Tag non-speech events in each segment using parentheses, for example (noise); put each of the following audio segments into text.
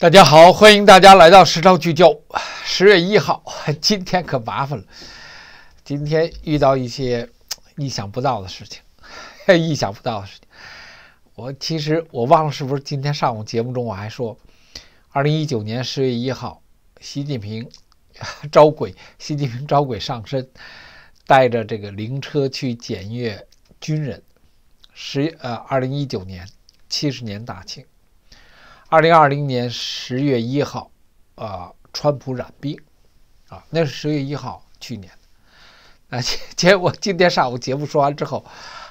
大家好，欢迎大家来到《时昭聚焦》。十月一号，(laughs) 今天可麻烦了，今天遇到一些意想不到的事情，(laughs) 意想不到的事情。我其实我忘了是不是今天上午节目中我还说，二零一九年十月一号，习近平 (laughs) 招鬼，习近平招鬼上身，带着这个灵车去检阅军人。十呃，二零一九年七十年大庆。二零二零年十月一号，啊，川普染病，啊，那是十月一号，去年。啊，结果今天上午节目说完之后，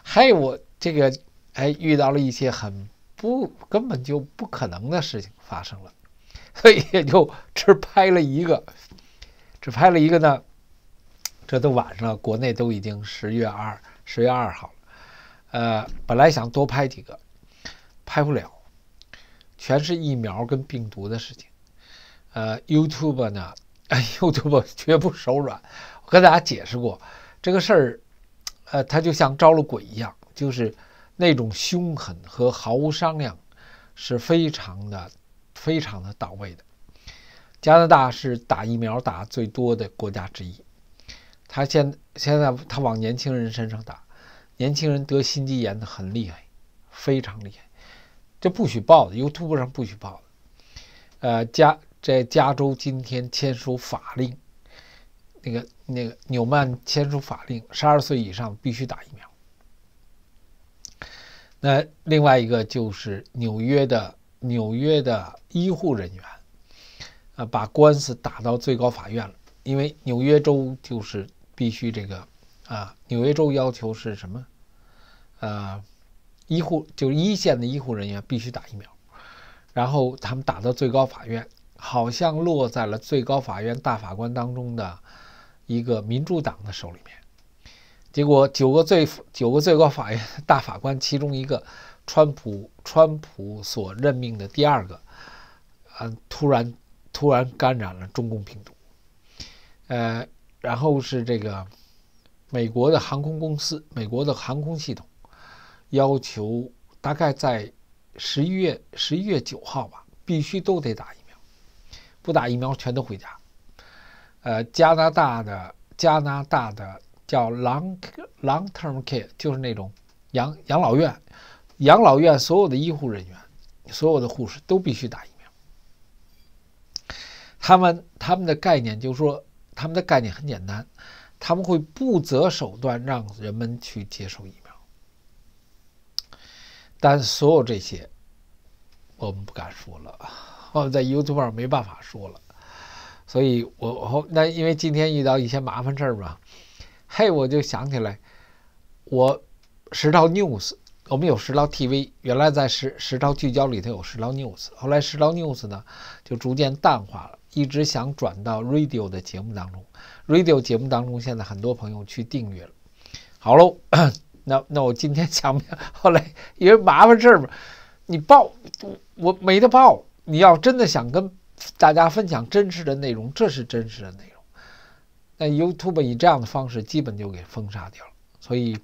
嘿，我这个哎遇到了一些很不根本就不可能的事情发生了，所以也就只拍了一个，只拍了一个呢。这都晚上了，国内都已经十月二十月二号了，呃，本来想多拍几个，拍不了。全是疫苗跟病毒的事情，呃，YouTube 呢，(laughs) YouTube 绝不手软。我跟大家解释过这个事儿，呃，他就像招了鬼一样，就是那种凶狠和毫无商量，是非常的、非常的到位的。加拿大是打疫苗打最多的国家之一，他现现在他往年轻人身上打，年轻人得心肌炎的很厉害，非常厉害。就不许报的，y o u t u b e 上不许报的。呃，加在加州今天签署法令，那个那个纽曼签署法令，十二岁以上必须打疫苗。那另外一个就是纽约的纽约的医护人员，啊，把官司打到最高法院了，因为纽约州就是必须这个啊，纽约州要求是什么，啊？医护就是一线的医护人员必须打疫苗，然后他们打到最高法院，好像落在了最高法院大法官当中的一个民主党的手里面。结果九个最九个最高法院大法官，其中一个川普川普所任命的第二个，嗯，突然突然感染了中共病毒，呃，然后是这个美国的航空公司，美国的航空系统。要求大概在十一月十一月九号吧，必须都得打疫苗，不打疫苗全都回家。呃，加拿大的加拿大的叫 long long term care，就是那种养养老院，养老院所有的医护人员、所有的护士都必须打疫苗。他们他们的概念就是说，他们的概念很简单，他们会不择手段让人们去接受疫苗。但所有这些，我们不敢说了，(laughs) 我们在 YouTube 上没办法说了，所以我后那因为今天遇到一些麻烦事儿嘛，嘿，我就想起来，我十套 News，我们有十套 TV，原来在十十套聚焦里头有十套 News，后来十套 News 呢就逐渐淡化了，一直想转到 Radio 的节目当中，Radio 节目当中现在很多朋友去订阅了，好喽。那那我今天 (laughs) 想不想？后来因为麻烦事儿嘛，你报我我没得报。你要真的想跟大家分享真实的内容，这是真实的内容。那 YouTube 以这样的方式基本就给封杀掉了。所以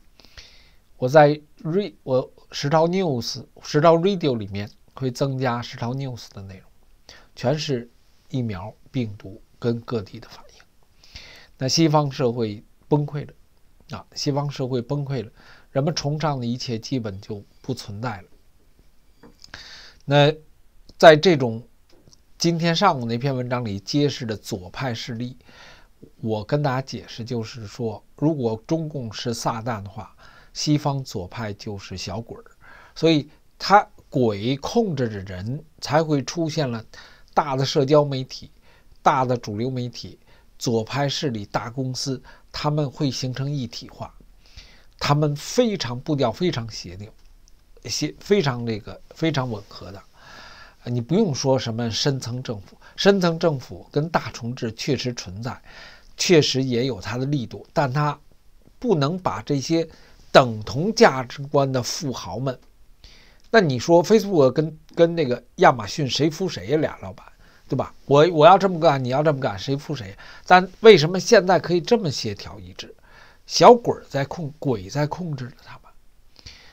我在 Re 我十条 News 十条 Radio 里面会增加十条 News 的内容，全是疫苗、病毒跟各地的反应。那西方社会崩溃了。啊，西方社会崩溃了，人们崇尚的一切基本就不存在了。那，在这种今天上午那篇文章里揭示的左派势力，我跟大家解释就是说，如果中共是撒旦的话，西方左派就是小鬼儿，所以他鬼控制着人才会出现了大的社交媒体、大的主流媒体。左派势力大公司，他们会形成一体化，他们非常步调非常协调，协非常这个非常吻合的。你不用说什么深层政府，深层政府跟大重置确实存在，确实也有它的力度，但它不能把这些等同价值观的富豪们。那你说，Facebook 跟跟那个亚马逊谁服谁呀？俩老板？对吧？我我要这么干，你要这么干，谁服谁？但为什么现在可以这么协调一致？小鬼儿在控，鬼在控制着他们，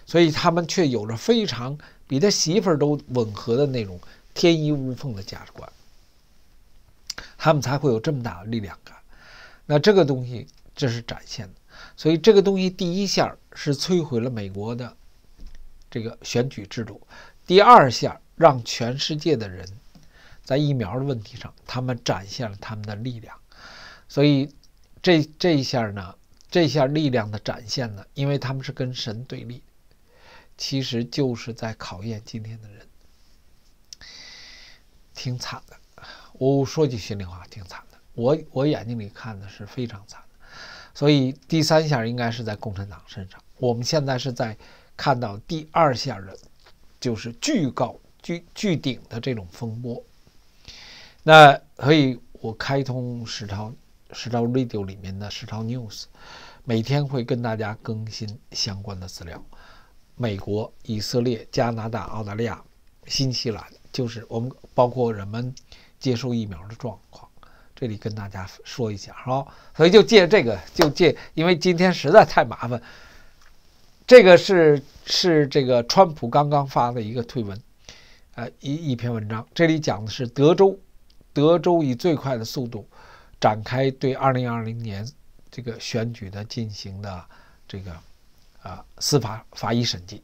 所以他们却有着非常比他媳妇儿都吻合的那种天衣无缝的价值观，他们才会有这么大的力量感。那这个东西，这是展现的。所以这个东西，第一下是摧毁了美国的这个选举制度，第二下让全世界的人。在疫苗的问题上，他们展现了他们的力量，所以这这一下呢，这下力量的展现呢，因为他们是跟神对立，其实就是在考验今天的人，挺惨的。我说句心里话，挺惨的。我我眼睛里看的是非常惨的，所以第三下应该是在共产党身上。我们现在是在看到第二下的就是巨告巨巨顶的这种风波。那所以，我开通时套时套 radio 里面的时套 news，每天会跟大家更新相关的资料。美国、以色列、加拿大、澳大利亚、新西兰，就是我们包括人们接受疫苗的状况，这里跟大家说一下哈。所以就借这个，就借，因为今天实在太麻烦。这个是是这个川普刚刚发的一个推文，呃，一一篇文章，这里讲的是德州。德州以最快的速度展开对2020年这个选举的进行的这个啊司法法医审计。